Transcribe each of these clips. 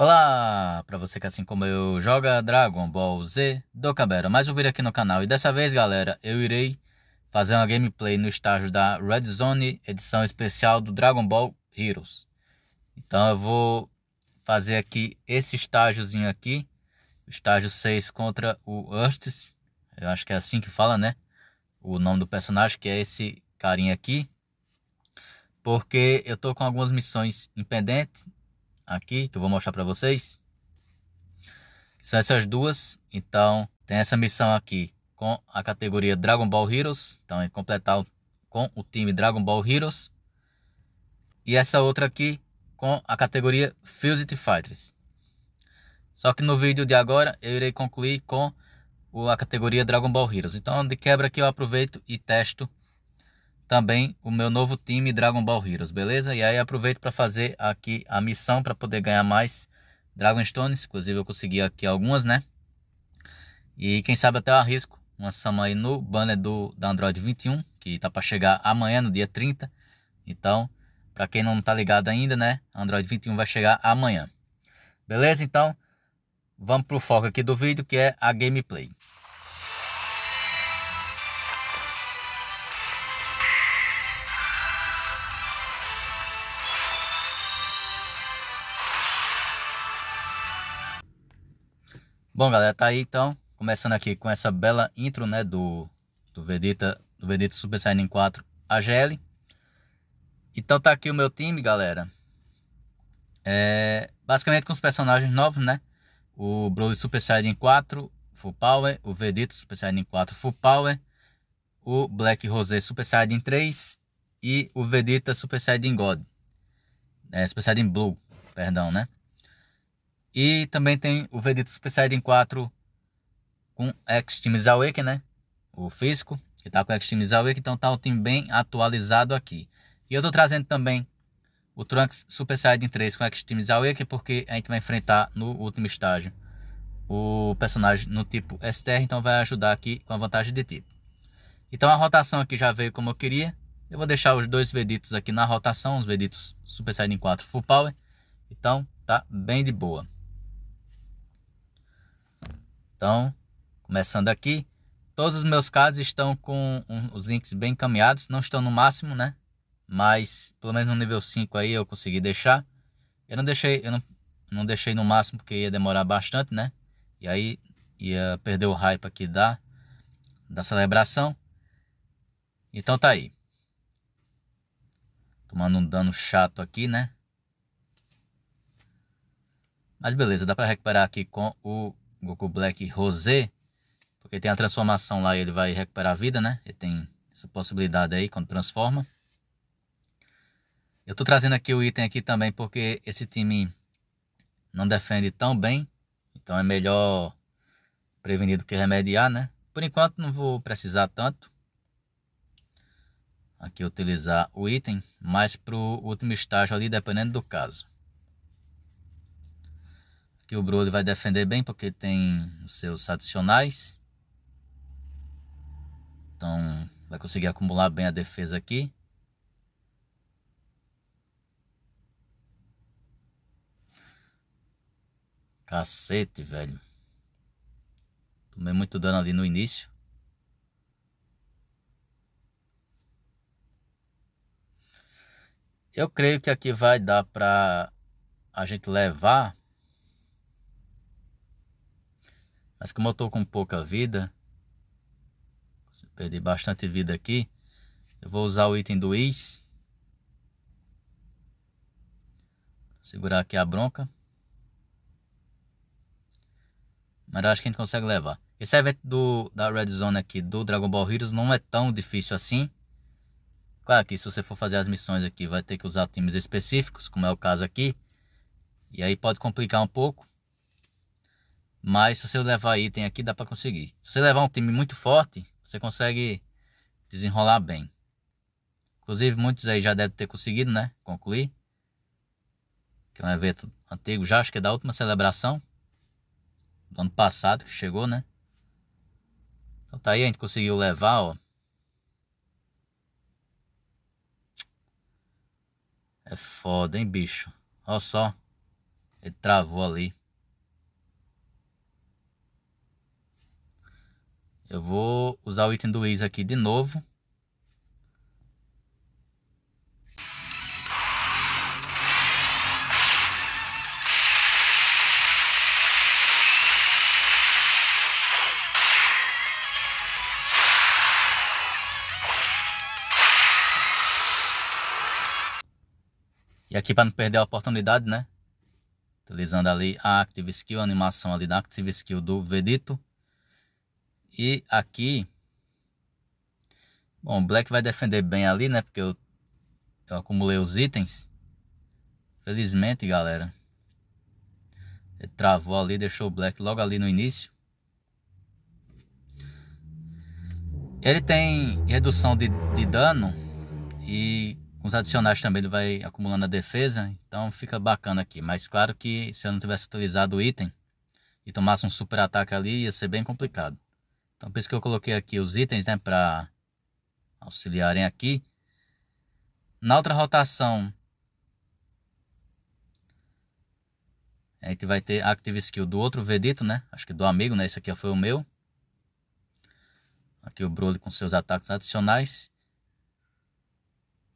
Olá, para você que assim como eu joga Dragon Ball Z do Cabera, mais um vídeo aqui no canal. E dessa vez, galera, eu irei fazer uma gameplay no estágio da Red Zone, edição especial do Dragon Ball Heroes. Então eu vou fazer aqui esse estágiozinho aqui, estágio 6 contra o Urtis. Eu acho que é assim que fala, né? O nome do personagem, que é esse carinha aqui. Porque eu tô com algumas missões impendentes aqui que eu vou mostrar para vocês. São essas duas. Então, tem essa missão aqui com a categoria Dragon Ball Heroes. Então, é completar com o time Dragon Ball Heroes. E essa outra aqui com a categoria Fused Fighters. Só que no vídeo de agora eu irei concluir com a categoria Dragon Ball Heroes. Então, de quebra aqui eu aproveito e testo também o meu novo time Dragon Ball Heroes, beleza? E aí aproveito para fazer aqui a missão para poder ganhar mais Dragon Stones, inclusive eu consegui aqui algumas, né? E quem sabe até eu arrisco uma samba aí no banner do da Android 21, que tá para chegar amanhã no dia 30. Então, para quem não tá ligado ainda, né, Android 21 vai chegar amanhã. Beleza? Então, vamos pro foco aqui do vídeo, que é a gameplay. Bom, galera, tá aí então, começando aqui com essa bela intro, né, do, do Vegeta, do Vegeta Super Saiyan 4 AGL. Então tá aqui o meu time, galera. É, basicamente com os personagens novos, né? O Broly Super Saiyan 4 Full Power, o Vegeta Super Saiyan 4 Full Power, o Black Rosé Super Saiyan 3 e o Vegeta Super Saiyan God. É, Super Saiyan Blue, perdão, né? E também tem o Vegeta Super Saiyan 4 com X-Team Zawake, né? O físico que tá com X-Team Zawake, então tá o time bem atualizado aqui. E eu tô trazendo também o Trunks Super Saiyan 3 com X-Team Zawake, porque a gente vai enfrentar no último estágio o personagem no tipo STR, então vai ajudar aqui com a vantagem de tipo. Então a rotação aqui já veio como eu queria. Eu vou deixar os dois Veditos aqui na rotação, os Veditos Super Saiyan 4 Full Power. Então tá bem de boa. Então, começando aqui, todos os meus casos estão com os links bem encaminhados, não estão no máximo, né? Mas pelo menos no nível 5 aí eu consegui deixar. Eu não deixei, eu não, não deixei no máximo porque ia demorar bastante, né? E aí ia perder o hype aqui da da celebração. Então tá aí. Tomando um dano chato aqui, né? Mas beleza, dá para recuperar aqui com o Goku Black Rosé, porque tem a transformação lá e ele vai recuperar a vida, né? Ele tem essa possibilidade aí quando transforma. Eu tô trazendo aqui o item aqui também porque esse time não defende tão bem, então é melhor prevenir do que remediar, né? Por enquanto não vou precisar tanto aqui utilizar o item, mas pro último estágio ali, dependendo do caso que o Broly vai defender bem porque tem os seus adicionais. Então vai conseguir acumular bem a defesa aqui. Cacete, velho. Tomei muito dano ali no início. Eu creio que aqui vai dar pra a gente levar Mas como eu estou com pouca vida, perdi bastante vida aqui, eu vou usar o item do is. Segurar aqui a bronca. Mas acho que a gente consegue levar. Esse evento do, da Red Zone aqui do Dragon Ball Heroes não é tão difícil assim. Claro que se você for fazer as missões aqui vai ter que usar times específicos, como é o caso aqui. E aí pode complicar um pouco. Mas se você levar item aqui, dá para conseguir. Se você levar um time muito forte, você consegue desenrolar bem. Inclusive, muitos aí já devem ter conseguido, né? Concluir. Que é um evento antigo já, acho que é da última celebração. Do ano passado que chegou, né? Então tá aí, a gente conseguiu levar, ó. É foda, hein, bicho? Olha só. Ele travou ali. Eu vou usar o item do is aqui de novo. E aqui para não perder a oportunidade, né? Utilizando ali a Active Skill, a animação ali da Active Skill do Vedito. E aqui. Bom, o Black vai defender bem ali, né? Porque eu, eu acumulei os itens. Felizmente, galera. Ele travou ali, deixou o Black logo ali no início. Ele tem redução de, de dano e com os adicionais também ele vai acumulando a defesa, então fica bacana aqui. Mas claro que se eu não tivesse utilizado o item e tomasse um super ataque ali, ia ser bem complicado. Então por isso que eu coloquei aqui os itens, né, para auxiliarem aqui. Na outra rotação, a gente vai ter Active Skill do outro Vedito, né? Acho que do amigo, né? Esse aqui foi o meu. Aqui o Broly com seus ataques adicionais.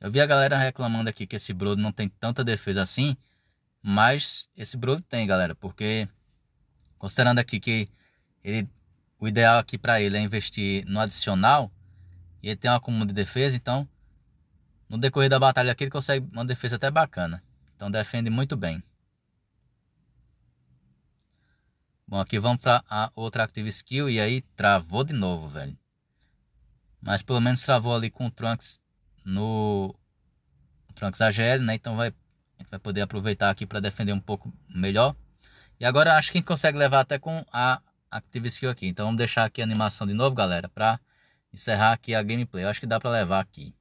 Eu vi a galera reclamando aqui que esse Broly não tem tanta defesa assim. Mas esse Broly tem, galera. Porque considerando aqui que ele o ideal aqui para ele é investir no adicional. E ele tem uma comum de defesa, então no decorrer da batalha aqui ele consegue uma defesa até bacana. Então defende muito bem. Bom, aqui vamos para a outra Active Skill e aí travou de novo, velho. Mas pelo menos travou ali com o Trunks no o Trunks AGL, né? Então vai, vai poder aproveitar aqui para defender um pouco melhor. E agora acho que a gente consegue levar até com a Active Skill aqui. Então vamos deixar aqui a animação de novo, galera, para encerrar aqui a gameplay. Eu acho que dá para levar aqui.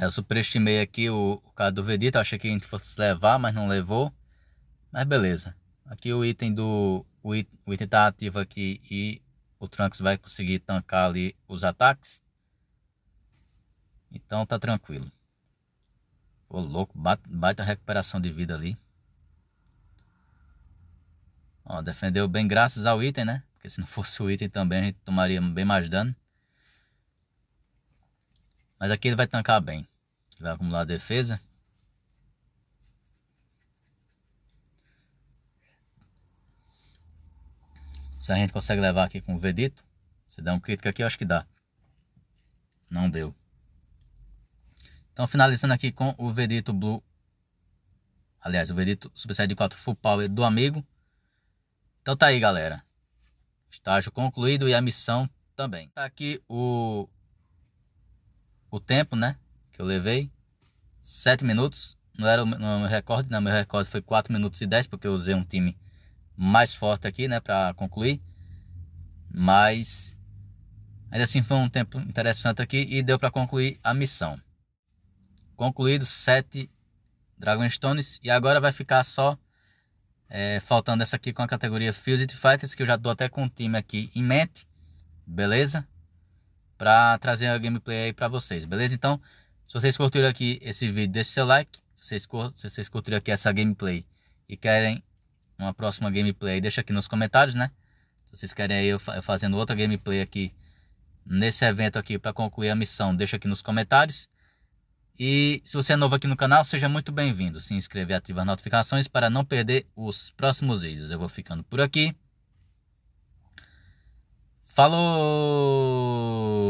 É, eu superestimei aqui o, o do Vegeta, achei que a gente fosse levar, mas não levou. Mas beleza. Aqui o item do. O, it, o item tá ativo aqui e o Trunks vai conseguir tancar ali os ataques. Então tá tranquilo. Ô louco, baita recuperação de vida ali. Ó, defendeu bem graças ao item, né? Porque se não fosse o item também a gente tomaria bem mais dano. Mas aqui ele vai tancar bem. Ele vai acumular defesa. Se a gente consegue levar aqui com o Vedito. Se der um crítico aqui, eu acho que dá. Não deu. Então finalizando aqui com o Vedito Blue. Aliás, o Vedito Super Saiyajin 4 Full Power do amigo. Então tá aí, galera. Estágio concluído e a missão também. Tá aqui o o tempo, né? Que eu levei. 7 minutos. Não era é o meu recorde, não. Meu recorde foi 4 minutos e 10, porque eu usei um time mais forte aqui, né? Pra concluir. Mas. Ainda assim foi um tempo interessante aqui e deu para concluir a missão. Concluídos 7 Dragonstones. E agora vai ficar só. É, faltando essa aqui com a categoria Fused Fighters, que eu já tô até com o time aqui em mente. Beleza? para trazer a gameplay aí para vocês, beleza? Então, se vocês curtiram aqui esse vídeo, deixe seu like. Se vocês, se vocês curtiram aqui essa gameplay e querem uma próxima gameplay, deixa aqui nos comentários, né? Se vocês querem aí eu, fazendo outra gameplay aqui nesse evento aqui para concluir a missão, deixa aqui nos comentários. E se você é novo aqui no canal, seja muito bem-vindo. Se inscreva e ative as notificações para não perder os próximos vídeos. Eu vou ficando por aqui. Falou!